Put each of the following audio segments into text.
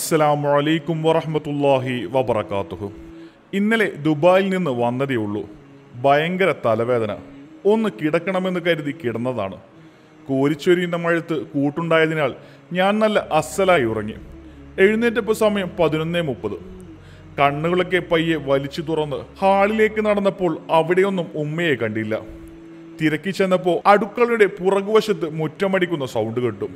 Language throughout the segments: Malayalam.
അസ്സലാമു അലൈക്കും വറഹമത്തല്ലാഹി വബർക്കാത്തുഹു ഇന്നലെ ദുബായിൽ നിന്ന് വന്നതേ ഉള്ളൂ ഭയങ്കര തലവേദന ഒന്ന് കിടക്കണമെന്ന് കരുതി കിടന്നതാണ് കോരിച്ചൊരിയുന്ന മഴത്ത് കൂട്ടുണ്ടായതിനാൽ ഞാൻ നല്ല അസ്സലായി ഉറങ്ങി എഴുന്നേറ്റപ്പോൾ സമയം പതിനൊന്നേ മുപ്പത് കണ്ണുകളൊക്കെ പയ്യെ വലിച്ചു തുറന്ന് ഹാളിലേക്ക് നടന്നപ്പോൾ അവിടെയൊന്നും ഉമ്മയെ കണ്ടില്ല തിരക്കി ചെന്നപ്പോൾ അടുക്കളയുടെ പുറകുവശത്ത് മുറ്റമടിക്കുന്ന സൗണ്ട് കേട്ടു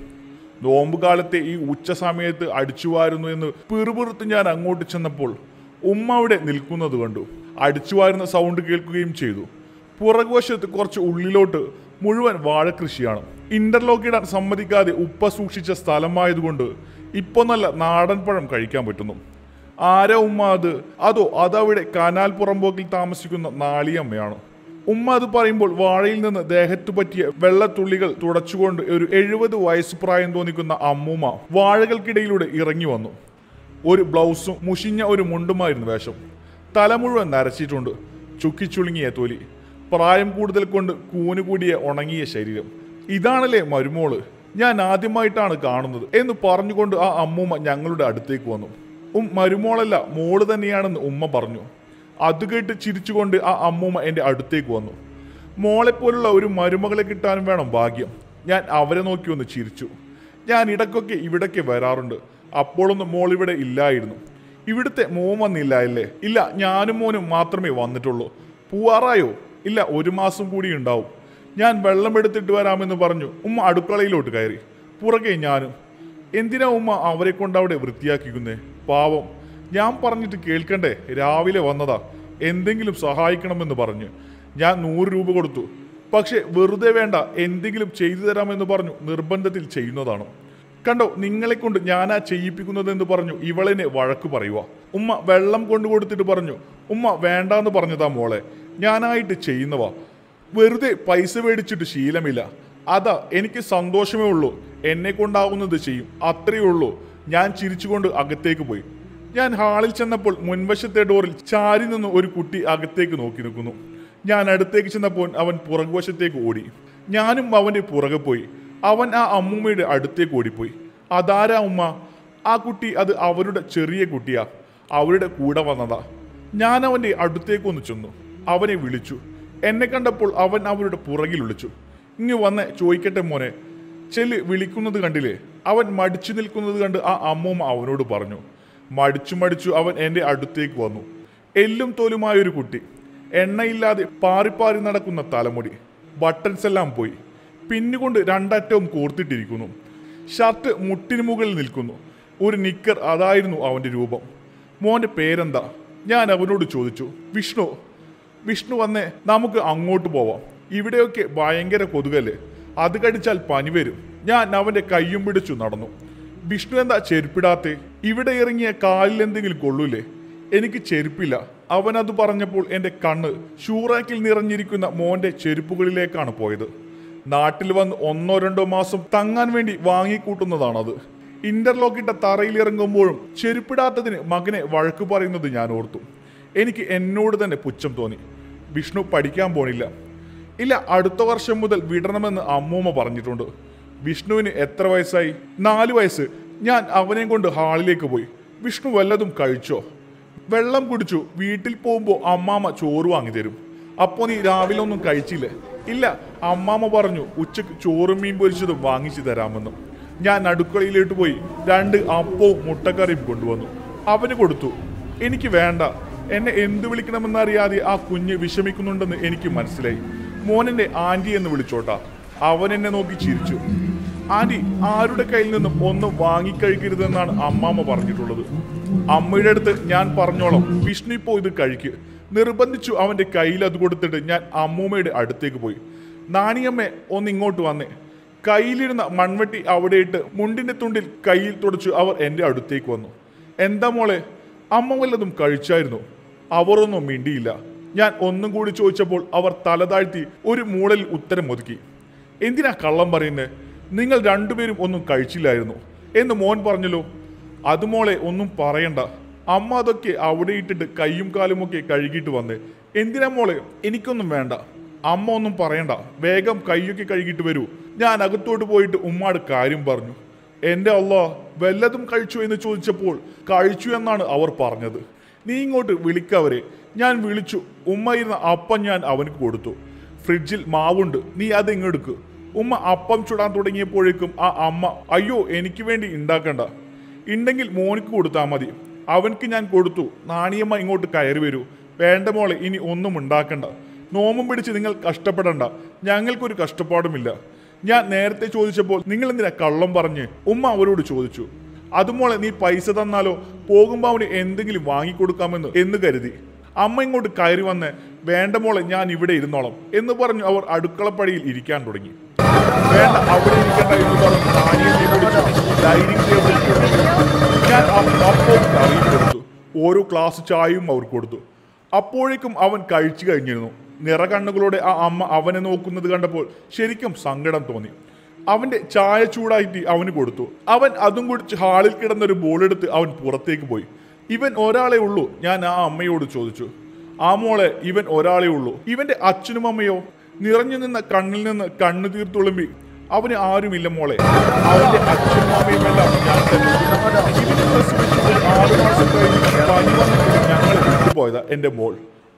നോമ്പുകാലത്തെ ഈ ഉച്ച സമയത്ത് അടിച്ചുവാരുന്നു എന്ന് പിറുപിറുത്ത് ഞാൻ അങ്ങോട്ട് ചെന്നപ്പോൾ ഉമ്മ അവിടെ നിൽക്കുന്നത് കണ്ടു അടിച്ചുവാരുന്ന സൗണ്ട് കേൾക്കുകയും ചെയ്തു പുറകുവശത്ത് കുറച്ച് ഉള്ളിലോട്ട് മുഴുവൻ വാഴക്കൃഷിയാണ് ഇന്റർലോക്ക് ഇടാൻ സമ്മതിക്കാതെ ഉപ്പ സൂക്ഷിച്ച സ്ഥലമായതുകൊണ്ട് ഇപ്പോൾ നല്ല നാടൻ പഴം കഴിക്കാൻ പറ്റുന്നു ആരോ ഉമ്മ അത് അതോ അതവിടെ കനാൽ പുറംപോക്കിൽ താമസിക്കുന്ന നാളിയമ്മയാണ് ഉമ്മ അത് പറയുമ്പോൾ വാഴയിൽ നിന്ന് ദേഹത്തു പറ്റിയ വെള്ളത്തുള്ളികൾ തുടച്ചുകൊണ്ട് ഒരു എഴുപത് വയസ്സ് പ്രായം തോന്നിക്കുന്ന അമ്മൂമ്മ വാഴകൾക്കിടയിലൂടെ ഇറങ്ങി വന്നു ഒരു ബ്ലൗസും മുഷിഞ്ഞ ഒരു മുണ്ടുമായിരുന്നു വേഷം തല മുഴുവൻ നരച്ചിട്ടുണ്ട് ചുക്കിച്ചുളുങ്ങിയ തൊലി പ്രായം കൂടുതൽ കൊണ്ട് കൂനുകൂടിയ ഉണങ്ങിയ ശരീരം ഇതാണല്ലേ മരുമോള് ഞാൻ ആദ്യമായിട്ടാണ് കാണുന്നത് എന്ന് പറഞ്ഞുകൊണ്ട് ആ അമ്മൂമ്മ ഞങ്ങളുടെ അടുത്തേക്ക് വന്നു ഉം മരുമോളല്ല മോള് തന്നെയാണെന്ന് ഉമ്മ പറഞ്ഞു അത് കേട്ട് ചിരിച്ചുകൊണ്ട് ആ അമ്മൂമ്മ എൻ്റെ അടുത്തേക്ക് വന്നു മോളെപ്പോലുള്ള ഒരു മരുമകളെ കിട്ടാനും വേണം ഭാഗ്യം ഞാൻ അവരെ നോക്കി ഒന്ന് ചിരിച്ചു ഞാൻ ഇടയ്ക്കൊക്കെ ഇവിടേക്ക് വരാറുണ്ട് അപ്പോഴൊന്നും മോൾ ഇവിടെ ഇല്ലായിരുന്നു ഇവിടുത്തെ മോൻ വന്നില്ല അല്ലേ ഇല്ല ഞാനും മോനും മാത്രമേ വന്നിട്ടുള്ളൂ പൂവാറായോ ഇല്ല ഒരു മാസം കൂടി ഉണ്ടാവും ഞാൻ വെള്ളം എടുത്തിട്ട് വരാമെന്ന് പറഞ്ഞു ഉമ്മ അടുക്കളയിലോട്ട് കയറി പുറകെ ഞാനും എന്തിനാ ഉമ്മ അവരെ കൊണ്ട് അവിടെ വൃത്തിയാക്കിക്കുന്നേ പാവം ഞാൻ പറഞ്ഞിട്ട് കേൾക്കണ്ടേ രാവിലെ വന്നതാ എന്തെങ്കിലും സഹായിക്കണമെന്ന് പറഞ്ഞു ഞാൻ നൂറ് രൂപ കൊടുത്തു പക്ഷേ വെറുതെ വേണ്ട എന്തെങ്കിലും ചെയ്തു തരാമെന്ന് പറഞ്ഞു നിർബന്ധത്തിൽ ചെയ്യുന്നതാണ് കണ്ടോ നിങ്ങളെ കൊണ്ട് ഞാനാ ചെയ്യിപ്പിക്കുന്നതെന്ന് പറഞ്ഞു ഇവളെന്നെ വഴക്ക് പറയുക ഉമ്മ വെള്ളം കൊണ്ടു കൊടുത്തിട്ട് പറഞ്ഞു ഉമ്മ വേണ്ടാന്ന് പറഞ്ഞതാ മോളെ ഞാനായിട്ട് ചെയ്യുന്നവ വെറുതെ പൈസ മേടിച്ചിട്ട് ശീലമില്ല അതാ എനിക്ക് സന്തോഷമേ ഉള്ളൂ എന്നെ കൊണ്ടാവുന്നത് ചെയ്യും അത്രയേ ഉള്ളൂ ഞാൻ ചിരിച്ചുകൊണ്ട് അകത്തേക്ക് പോയി ഞാൻ ഹാളിൽ ചെന്നപ്പോൾ മുൻവശത്തെ ഡോറിൽ ചാരി നിന്ന് ഒരു കുട്ടി അകത്തേക്ക് നോക്കി നിൽക്കുന്നു ഞാൻ അടുത്തേക്ക് ചെന്നപ്പോൾ അവൻ പുറകുവശത്തേക്ക് ഓടി ഞാനും അവൻ്റെ പുറകെ പോയി അവൻ ആ അമ്മൂമ്മയുടെ അടുത്തേക്ക് ഓടിപ്പോയി അതാരാ ഉമ്മ ആ കുട്ടി അത് അവരുടെ ചെറിയ കുട്ടിയാ അവരുടെ കൂടെ വന്നതാ ഞാൻ അവൻ്റെ അടുത്തേക്ക് ഒന്ന് ചെന്നു അവനെ വിളിച്ചു എന്നെ കണ്ടപ്പോൾ അവൻ അവരുടെ പുറകിൽ വിളിച്ചു ഇങ്ങ് വന്ന് ചോദിക്കട്ടെ മോനെ ചെല്ല് വിളിക്കുന്നത് കണ്ടില്ലേ അവൻ മടിച്ചു നിൽക്കുന്നത് കണ്ട് ആ അമ്മൂമ്മ അവനോട് പറഞ്ഞു മടിച്ചു മടിച്ചു അവൻ എൻ്റെ അടുത്തേക്ക് വന്നു എല്ലും തോലുമായൊരു കുട്ടി എണ്ണയില്ലാതെ പാറിപ്പാറി നടക്കുന്ന തലമുടി ബട്ടൺസ് എല്ലാം പോയി പിന്നുകൊണ്ട് രണ്ടറ്റവും കോർത്തിട്ടിരിക്കുന്നു ഷർട്ട് മുട്ടിന് മുകളിൽ നിൽക്കുന്നു ഒരു നിക്കർ അതായിരുന്നു അവൻ്റെ രൂപം മോൻ്റെ പേരെന്താ ഞാൻ അവനോട് ചോദിച്ചു വിഷ്ണു വിഷ്ണു വന്നേ നമുക്ക് അങ്ങോട്ട് പോവാം ഇവിടെയൊക്കെ ഭയങ്കര കൊതുകല്ലേ അത് കടിച്ചാൽ പനി വരും ഞാൻ അവൻ്റെ കയ്യും പിടിച്ചു നടന്നു വിഷ്ണു എന്താ ചെരുപ്പിടാത്തെ ഇവിടെ ഇറങ്ങിയ കാലിൽ എന്തെങ്കിലും കൊള്ളൂലേ എനിക്ക് ചെരുപ്പില്ല അവനത് പറഞ്ഞപ്പോൾ എൻ്റെ കണ്ണ് ഷൂറാക്കിൽ നിറഞ്ഞിരിക്കുന്ന മോൻ്റെ ചെരുപ്പുകളിലേക്കാണ് പോയത് നാട്ടിൽ വന്ന് ഒന്നോ രണ്ടോ മാസം തങ്ങാൻ വേണ്ടി വാങ്ങിക്കൂട്ടുന്നതാണത് ഇന്റർലോക്കിട്ട ഇട്ട തറയിൽ ഇറങ്ങുമ്പോഴും ചെരുപ്പിടാത്തതിന് മകനെ വഴക്ക് പറയുന്നത് ഞാൻ ഓർത്തു എനിക്ക് എന്നോട് തന്നെ പുച്ഛം തോന്നി വിഷ്ണു പഠിക്കാൻ പോണില്ല ഇല്ല അടുത്ത വർഷം മുതൽ വിടണമെന്ന് അമ്മൂമ്മ പറഞ്ഞിട്ടുണ്ട് വിഷ്ണുവിന് എത്ര വയസ്സായി നാല് വയസ്സ് ഞാൻ അവനെയും കൊണ്ട് ഹാളിലേക്ക് പോയി വിഷ്ണു വല്ലതും കഴിച്ചോ വെള്ളം കുടിച്ചു വീട്ടിൽ പോകുമ്പോൾ അമ്മാമ്മ ചോറ് വാങ്ങി തരും അപ്പോൾ നീ രാവിലെ ഒന്നും കഴിച്ചില്ലേ ഇല്ല അമ്മാമ്മ പറഞ്ഞു ഉച്ചക്ക് ചോറും മീൻ പൊരിച്ചതും വാങ്ങിച്ചു തരാമെന്നും ഞാൻ അടുക്കളയിലോട്ട് പോയി രണ്ട് അപ്പവും മുട്ടക്കറിയും കൊണ്ടുവന്നു അവന് കൊടുത്തു എനിക്ക് വേണ്ട എന്നെ എന്ത് വിളിക്കണമെന്നറിയാതെ ആ കുഞ്ഞ് വിഷമിക്കുന്നുണ്ടെന്ന് എനിക്ക് മനസ്സിലായി മോനെന്നെ ആൻറ്റി എന്ന് വിളിച്ചോട്ടാ അവൻ എന്നെ നോക്കി ചിരിച്ചു ആന്റി ആരുടെ കയ്യിൽ നിന്നും ഒന്നും വാങ്ങിക്കഴിക്കരുതെന്നാണ് അമ്മാമ്മ പറഞ്ഞിട്ടുള്ളത് അമ്മയുടെ അടുത്ത് ഞാൻ പറഞ്ഞോളാം വിഷ്ണു ഇപ്പോ ഇത് കഴിക്ക് നിർബന്ധിച്ചു അവന്റെ കയ്യിൽ അത് കൊടുത്തിട്ട് ഞാൻ അമ്മൂമ്മയുടെ അടുത്തേക്ക് പോയി നാണിയമ്മ ഒന്ന് ഇങ്ങോട്ട് വന്നേ കയ്യിലിരുന്ന മൺവെട്ടി അവിടെ ഇട്ട് മുണ്ടിന്റെ തുണ്ടിൽ കയ്യിൽ തുടച്ചു അവർ എൻ്റെ അടുത്തേക്ക് വന്നു എന്താ മോളെ അമ്മ വല്ലതും കഴിച്ചായിരുന്നു അവരൊന്നും മിണ്ടിയില്ല ഞാൻ ഒന്നും കൂടി ചോദിച്ചപ്പോൾ അവർ തലതാഴ്ത്തി ഒരു മൂളൽ ഉത്തരം ഒതുക്കി എന്തിനാ കള്ളം പറയുന്നത് നിങ്ങൾ രണ്ടുപേരും ഒന്നും കഴിച്ചില്ലായിരുന്നു എന്ന് മോൻ പറഞ്ഞല്ലോ അത് മോളെ ഒന്നും പറയണ്ട അമ്മ അതൊക്കെ അവിടെ ഇട്ടിട്ട് കൈയും കാലുമൊക്കെ കഴുകിയിട്ട് വന്നേ എന്തിനാ മോളെ എനിക്കൊന്നും വേണ്ട അമ്മ ഒന്നും പറയണ്ട വേഗം കൈയൊക്കെ കഴുകിയിട്ട് വരൂ ഞാൻ അകത്തോട്ട് പോയിട്ട് ഉമ്മാട് കാര്യം പറഞ്ഞു എൻ്റെ അല്ല വല്ലതും കഴിച്ചു എന്ന് ചോദിച്ചപ്പോൾ കഴിച്ചു എന്നാണ് അവർ പറഞ്ഞത് നീ ഇങ്ങോട്ട് വിളിക്കവരെ ഞാൻ വിളിച്ചു ഉമ്മ ഇരുന്ന അപ്പം ഞാൻ അവന് കൊടുത്തു ഫ്രിഡ്ജിൽ മാവുണ്ട് നീ അത് ഉമ്മ അപ്പം ചുടാൻ തുടങ്ങിയപ്പോഴേക്കും ആ അമ്മ അയ്യോ എനിക്ക് വേണ്ടി ഉണ്ടാക്കണ്ട ഉണ്ടെങ്കിൽ മോനിക്ക് കൊടുത്താൽ മതി അവൻക്ക് ഞാൻ കൊടുത്തു നാണിയമ്മ ഇങ്ങോട്ട് കയറി വരൂ വേണ്ട മോളെ ഇനി ഒന്നും ഉണ്ടാക്കണ്ട നോമും പിടിച്ച് നിങ്ങൾ കഷ്ടപ്പെടണ്ട ഞങ്ങൾക്കൊരു കഷ്ടപ്പാടുമില്ല ഞാൻ നേരത്തെ ചോദിച്ചപ്പോൾ നിങ്ങൾ എന്തിനാ കള്ളം പറഞ്ഞ് ഉമ്മ അവരോട് ചോദിച്ചു അതുമോളെ നീ പൈസ തന്നാലോ പോകുമ്പോൾ അവന് എന്തെങ്കിലും വാങ്ങിക്കൊടുക്കാമെന്ന് എന്ന് കരുതി അമ്മ ഇങ്ങോട്ട് കയറി വന്ന് വേണ്ട മോളെ ഞാൻ ഇവിടെ ഇരുന്നോളാം എന്ന് പറഞ്ഞു അവർ അടുക്കളപ്പടിയിൽ ഇരിക്കാൻ തുടങ്ങി അവിടെ ഞാൻ ഓരോ ക്ലാസ് ചായയും അവർക്ക് കൊടുത്തു അപ്പോഴേക്കും അവൻ കഴിച്ചു കഴിഞ്ഞിരുന്നു നിറകണ്ണുകളോടെ ആ അമ്മ അവനെ നോക്കുന്നത് കണ്ടപ്പോൾ ശരിക്കും സങ്കടം തോന്നി അവൻ്റെ ചായ ചൂടായിട്ട് അവന് കൊടുത്തു അവൻ അതും കുടിച്ച് ഹാളിൽ കിടന്നൊരു ബോളെടുത്ത് അവൻ പുറത്തേക്ക് പോയി ഇവൻ ഒരാളെ ഉള്ളൂ ഞാൻ ആ അമ്മയോട് ചോദിച്ചു ആ മോളെ ഇവൻ ഒരാളെ ഉള്ളൂ ഇവൻ്റെ അച്ഛനും അമ്മയോ നിറഞ്ഞു നിന്ന കണ്ണിൽ നിന്ന് കണ്ണു തീർത്തുളുമ്പി അവന് ആരുമില്ല മോളെ അവന്റെ അച്ഛനമ്മയുമെല്ലാം ഞാൻ എൻ്റെ മോൾ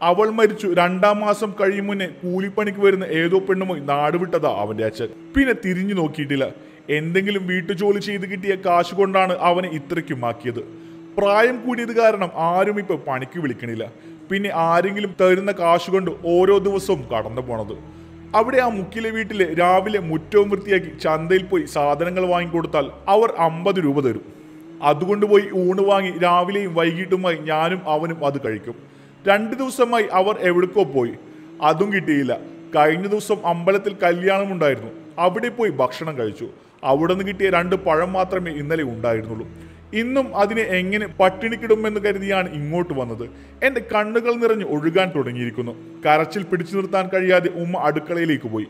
അവൾ മരിച്ചു രണ്ടാം മാസം കഴിയും മുന്നേ കൂലിപ്പണിക്ക് വരുന്ന ഏതോ പെണ്ണുമായി നാടുവിട്ടതാ അവന്റെ അച്ഛൻ പിന്നെ തിരിഞ്ഞു നോക്കിയിട്ടില്ല എന്തെങ്കിലും ജോലി ചെയ്ത് കിട്ടിയ കാശ് കൊണ്ടാണ് അവനെ ഇത്രയ്ക്കും ആക്കിയത് പ്രായം കൂടിയത് കാരണം ആരും ഇപ്പോൾ പണിക്ക് വിളിക്കണില്ല പിന്നെ ആരെങ്കിലും തരുന്ന കാശ് കൊണ്ട് ഓരോ ദിവസവും കടന്നു പോണത് അവിടെ ആ മുക്കിലെ വീട്ടില് രാവിലെ മുറ്റവും വൃത്തിയാക്കി ചന്തയിൽ പോയി സാധനങ്ങൾ വാങ്ങിക്കൊടുത്താൽ അവർ അമ്പത് രൂപ തരും അതുകൊണ്ട് പോയി ഊണ് വാങ്ങി രാവിലെയും വൈകിട്ടുമായി ഞാനും അവനും അത് കഴിക്കും രണ്ട് ദിവസമായി അവർ എവിടേക്കോ പോയി അതും കിട്ടിയില്ല കഴിഞ്ഞ ദിവസം അമ്പലത്തിൽ കല്യാണം ഉണ്ടായിരുന്നു അവിടെ പോയി ഭക്ഷണം കഴിച്ചു അവിടെ നിന്ന് കിട്ടിയ രണ്ട് പഴം മാത്രമേ ഇന്നലെ ഉണ്ടായിരുന്നുള്ളൂ ഇന്നും അതിനെ എങ്ങനെ പട്ടിണിക്കിടുമെന്ന് കരുതിയാണ് ഇങ്ങോട്ട് വന്നത് എൻ്റെ കണ്ണുകൾ നിറഞ്ഞ് ഒഴുകാൻ തുടങ്ങിയിരിക്കുന്നു കരച്ചിൽ പിടിച്ചു നിർത്താൻ കഴിയാതെ ഉമ്മ അടുക്കളയിലേക്ക് പോയി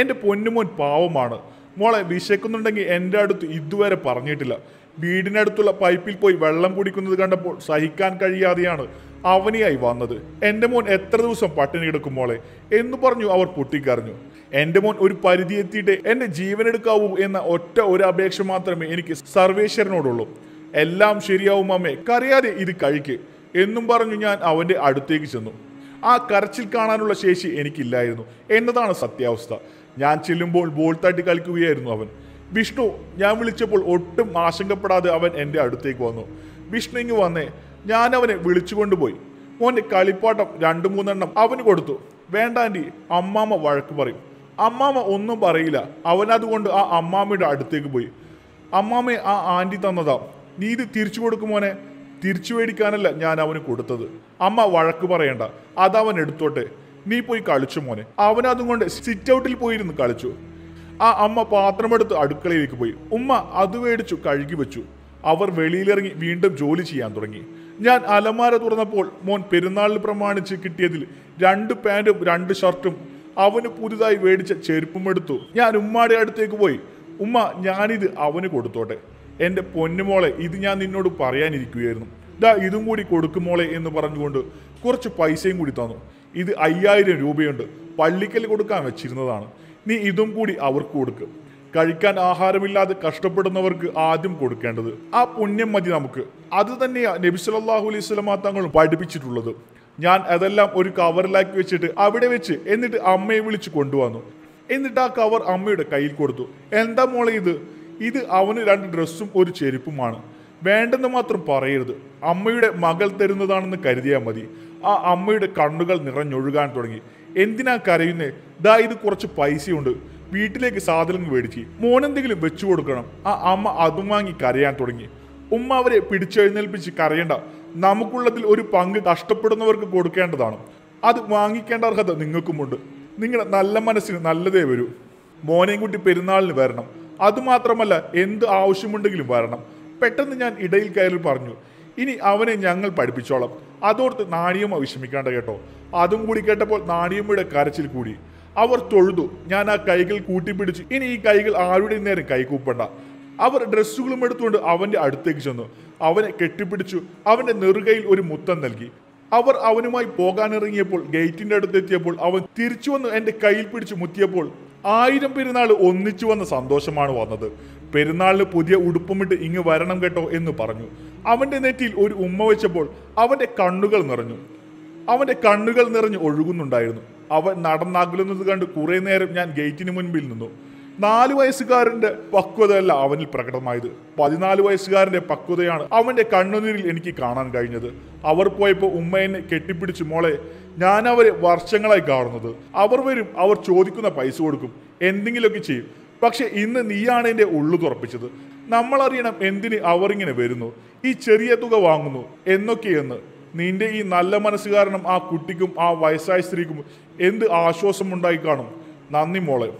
എൻ്റെ പൊന്നുമോൻ പാവമാണ് മോളെ വിശക്കുന്നുണ്ടെങ്കിൽ എൻ്റെ അടുത്ത് ഇതുവരെ പറഞ്ഞിട്ടില്ല വീടിനടുത്തുള്ള പൈപ്പിൽ പോയി വെള്ളം കുടിക്കുന്നത് കണ്ടപ്പോൾ സഹിക്കാൻ കഴിയാതെയാണ് അവനിയായി വന്നത് എൻ്റെ മോൻ എത്ര ദിവസം പട്ടിണി കിടക്കും മോളെ എന്ന് പറഞ്ഞു അവർ പൊട്ടിക്കറിഞ്ഞു എൻ്റെ മോൻ ഒരു പരിധി എത്തിയിട്ട് എൻ്റെ ജീവനെടുക്കാവൂ എന്ന ഒറ്റ ഒരു അപേക്ഷ മാത്രമേ എനിക്ക് സർവേശ്വരനോടുള്ളൂ എല്ലാം ശരിയാവും അമ്മേ കരയാതെ ഇത് കഴിക്ക് എന്നും പറഞ്ഞു ഞാൻ അവൻ്റെ അടുത്തേക്ക് ചെന്നു ആ കരച്ചിൽ കാണാനുള്ള ശേഷി എനിക്കില്ലായിരുന്നു എന്നതാണ് സത്യാവസ്ഥ ഞാൻ ചെല്ലുമ്പോൾ ബോൾ തട്ടി കളിക്കുകയായിരുന്നു അവൻ വിഷ്ണു ഞാൻ വിളിച്ചപ്പോൾ ഒട്ടും ആശങ്കപ്പെടാതെ അവൻ എൻ്റെ അടുത്തേക്ക് വന്നു വിഷ്ണു ഇങ്ങ് വന്നേ ഞാൻ അവനെ വിളിച്ചുകൊണ്ടുപോയി മോൻ്റെ കളിപ്പാട്ടം രണ്ട് മൂന്നെണ്ണം അവന് കൊടുത്തു വേണ്ടാണ്ടി അമ്മാമ്മ വഴക്ക് പറയും അമ്മാമ്മ ഒന്നും പറയില്ല അവനതുകൊണ്ട് ആ അമ്മാമ്മയുടെ അടുത്തേക്ക് പോയി അമ്മാമ്മയെ ആ ആൻറ്റി തന്നതാ നീതി തിരിച്ചു കൊടുക്കുമോനെ തിരിച്ചു മേടിക്കാനല്ല ഞാൻ അവന് കൊടുത്തത് അമ്മ വഴക്ക് പറയണ്ട അതവൻ എടുത്തോട്ടെ നീ പോയി കളിച്ചു മോനെ അവൻ അതും കൊണ്ട് സിറ്റ് ഔട്ടിൽ പോയിരുന്നു കളിച്ചു ആ അമ്മ പാത്രമെടുത്ത് അടുക്കളയിലേക്ക് പോയി ഉമ്മ അത് മേടിച്ചു കഴുകി വെച്ചു അവർ വെളിയിലിറങ്ങി വീണ്ടും ജോലി ചെയ്യാൻ തുടങ്ങി ഞാൻ അലമാര തുറന്നപ്പോൾ മോൻ പെരുന്നാളിൽ പ്രമാണിച്ച് കിട്ടിയതിൽ രണ്ട് പാൻറ്റും രണ്ട് ഷർട്ടും അവന് പുതുതായി മേടിച്ച ചെരുപ്പും എടുത്തു ഞാൻ ഉമ്മാടെ അടുത്തേക്ക് പോയി ഉമ്മ ഞാനിത് അവന് കൊടുത്തോട്ടെ എൻ്റെ പൊന്നുമോളെ ഇത് ഞാൻ നിന്നോട് പറയാനിരിക്കുകയായിരുന്നു ഇതാ ഇതും കൂടി കൊടുക്കുമോളെ എന്ന് പറഞ്ഞുകൊണ്ട് കുറച്ച് പൈസയും കൂടി തന്നു ഇത് അയ്യായിരം രൂപയുണ്ട് പള്ളിക്കൽ കൊടുക്കാൻ വെച്ചിരുന്നതാണ് നീ ഇതും കൂടി അവർക്ക് കൊടുക്കുക കഴിക്കാൻ ആഹാരമില്ലാതെ കഷ്ടപ്പെടുന്നവർക്ക് ആദ്യം കൊടുക്കേണ്ടത് ആ പുണ്യം മതി നമുക്ക് അത് തന്നെയാണ് നബി സലാഹു അലൈഹി സ്വലമാ തങ്ങൾ പഠിപ്പിച്ചിട്ടുള്ളത് ഞാൻ അതെല്ലാം ഒരു കവറിലാക്കി വെച്ചിട്ട് അവിടെ വെച്ച് എന്നിട്ട് അമ്മയെ വിളിച്ച് കൊണ്ടുവന്നു എന്നിട്ട് ആ കവർ അമ്മയുടെ കയ്യിൽ കൊടുത്തു എന്താ മോളെ ഇത് ഇത് അവന് രണ്ട് ഡ്രസ്സും ഒരു ചെരുപ്പുമാണ് വേണ്ടെന്ന് മാത്രം പറയരുത് അമ്മയുടെ മകൾ തരുന്നതാണെന്ന് കരുതിയാൽ മതി ആ അമ്മയുടെ കണ്ണുകൾ നിറഞ്ഞൊഴുകാൻ തുടങ്ങി എന്തിനാ കരയുന്നേ ദാ ഇത് കുറച്ച് പൈസയുണ്ട് വീട്ടിലേക്ക് സാധനങ്ങൾ മേടിച്ച് മോനെന്തെങ്കിലും വെച്ചു കൊടുക്കണം ആ അമ്മ അതും വാങ്ങി കരയാൻ തുടങ്ങി ഉമ്മ അവരെ പിടിച്ചെഴുന്നേൽപ്പിച്ച് കരയേണ്ട നമുക്കുള്ളതിൽ ഒരു പങ്ക് കഷ്ടപ്പെടുന്നവർക്ക് കൊടുക്കേണ്ടതാണ് അത് വാങ്ങിക്കേണ്ട അർഹത നിങ്ങൾക്കുമുണ്ട് നിങ്ങളുടെ നല്ല മനസ്സിന് നല്ലതേ വരൂ മോനെയും കുട്ടി പെരുന്നാളിന് വരണം അതുമാത്രമല്ല എന്ത് ആവശ്യമുണ്ടെങ്കിലും വരണം പെട്ടെന്ന് ഞാൻ ഇടയിൽ കയറി പറഞ്ഞു ഇനി അവനെ ഞങ്ങൾ പഠിപ്പിച്ചോളാം അതോർത്ത് നാണിയമ്മ വിഷമിക്കാണ്ട കേട്ടോ അതും കൂടി കേട്ടപ്പോൾ നാണിയമ്മയുടെ കരച്ചിൽ കൂടി അവർ തൊഴുതു ഞാൻ ആ കൈകൾ കൂട്ടിപ്പിടിച്ചു ഇനി ഈ കൈകൾ ആരുടെ നേരം കൈകൂപ്പണ്ട അവർ ഡ്രസ്സുകളും എടുത്തുകൊണ്ട് അവൻ്റെ അടുത്തേക്ക് ചെന്നു അവനെ കെട്ടിപ്പിടിച്ചു അവൻ്റെ നെറുകയിൽ ഒരു മുത്തം നൽകി അവർ അവനുമായി പോകാനിറങ്ങിയപ്പോൾ ഗേറ്റിൻ്റെ അടുത്തെത്തിയപ്പോൾ അവൻ തിരിച്ചു വന്ന് എൻ്റെ കയ്യിൽ പിടിച്ച് മുത്തിയപ്പോൾ ആയിരം പെരുന്നാൾ ഒന്നിച്ചു വന്ന സന്തോഷമാണ് വന്നത് പെരുന്നാളിന് പുതിയ ഉടുപ്പുമിട്ട് ഇങ്ങ് വരണം കേട്ടോ എന്ന് പറഞ്ഞു അവന്റെ നെറ്റിയിൽ ഒരു ഉമ്മ വെച്ചപ്പോൾ അവന്റെ കണ്ണുകൾ നിറഞ്ഞു അവന്റെ കണ്ണുകൾ നിറഞ്ഞ് ഒഴുകുന്നുണ്ടായിരുന്നു അവൻ നടന്നകലുന്നത് കണ്ട് കുറെ നേരം ഞാൻ ഗേറ്റിന് മുൻപിൽ നിന്നു നാല് വയസ്സുകാരന്റെ പക്വതയല്ല അവനിൽ പ്രകടമായത് പതിനാല് വയസ്സുകാരന്റെ പക്വതയാണ് അവന്റെ കണ്ണുനീരിൽ എനിക്ക് കാണാൻ കഴിഞ്ഞത് അവർ പോയപ്പോൾ ഉമ്മ എന്നെ കെട്ടിപ്പിടിച്ച് മോളെ ഞാൻ അവരെ വർഷങ്ങളായി കാണുന്നത് അവർ വരും അവർ ചോദിക്കുന്ന പൈസ കൊടുക്കും എന്തെങ്കിലുമൊക്കെ ചെയ്യും പക്ഷെ ഇന്ന് നീയാണ് എൻ്റെ ഉള്ളു തുറപ്പിച്ചത് നമ്മൾ അറിയണം എന്തിന് അവർ ഇങ്ങനെ വരുന്നു ഈ ചെറിയ തുക വാങ്ങുന്നു എന്നൊക്കെയെന്ന് നിന്റെ ഈ നല്ല മനസ്സ് കാരണം ആ കുട്ടിക്കും ആ വയസ്സായ സ്ത്രീക്കും എന്ത് ആശ്വാസമുണ്ടായി കാണും നന്ദി മോളെ